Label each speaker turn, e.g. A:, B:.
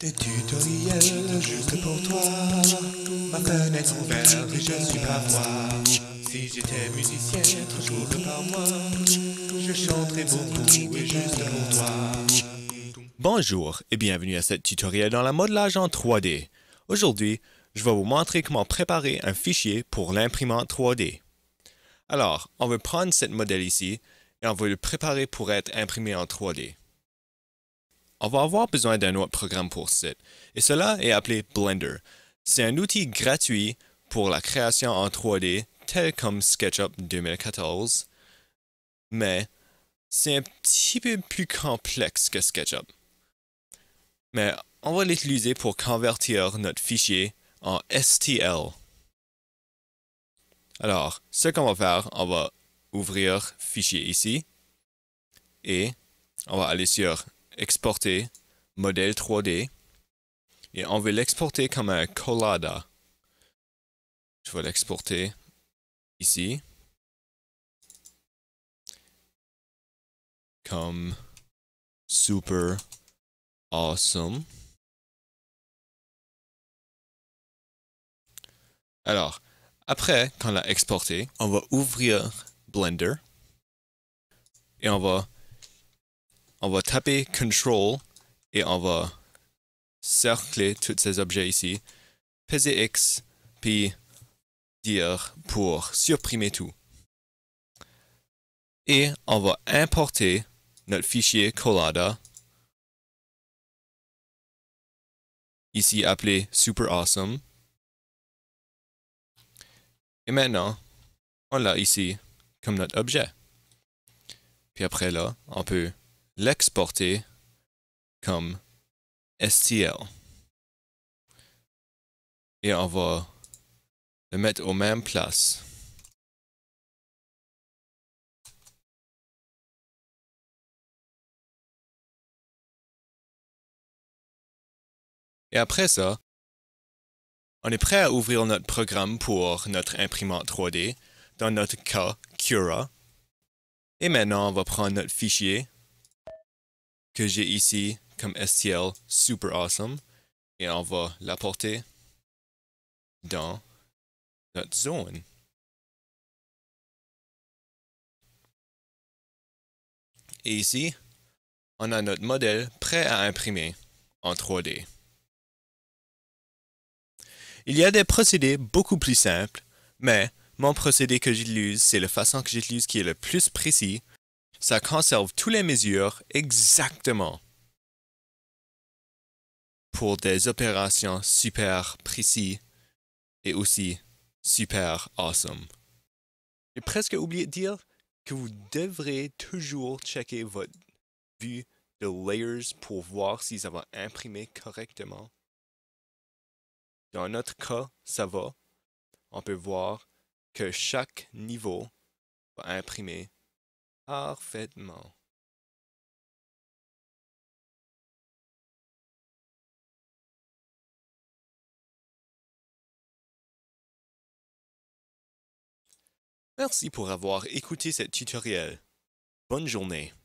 A: Des tutoriels juste pour toi. Ma et
B: je suis pas
A: Si j'étais musicien je chanterais beaucoup juste pour toi. Bonjour et bienvenue à ce tutoriel dans la modelage en 3D. Aujourd'hui, je vais vous montrer comment préparer un fichier pour l'imprimante 3D. Alors, on veut prendre cette modèle ici et on veut le préparer pour être imprimé en 3D on va avoir besoin d'un autre programme pour site, et cela est appelé Blender. C'est un outil gratuit pour la création en 3D, tel comme SketchUp 2014, mais c'est un petit peu plus complexe que SketchUp. Mais on va l'utiliser pour convertir notre fichier en STL. Alors, ce qu'on va faire, on va ouvrir Fichier ici, et on va aller sur exporter, modèle 3D, et on veut l'exporter comme un collada. Je vais
B: l'exporter ici. Comme super awesome. Alors, après qu'on l'a exporté, on va ouvrir Blender
A: et on va on va taper Control et on va cercler tous ces objets ici, peser puis dire pour supprimer tout. Et on va
B: importer notre fichier Collada, ici appelé Super Awesome.
A: Et maintenant, on l'a ici comme notre objet. Puis après là, on peut l'exporter comme STL.
B: Et on va le mettre au même place. Et après ça, on est prêt à ouvrir notre programme pour
A: notre imprimante 3D, dans notre cas, Cura. Et maintenant, on va prendre notre fichier que j'ai ici comme STL super
B: awesome et on va l'apporter dans notre zone. Et ici, on a notre modèle prêt à imprimer en 3D.
A: Il y a des procédés beaucoup plus simples, mais mon procédé que j'utilise, c'est la façon que j'utilise qui est le plus précis ça conserve toutes les mesures exactement pour des opérations super précises et aussi super awesome. J'ai presque oublié de dire que vous devrez toujours checker votre vue de layers pour voir si ça va imprimer correctement. Dans notre cas, ça va. On peut
B: voir que chaque niveau va imprimer parfaitement Merci pour avoir écouté ce tutoriel. Bonne journée.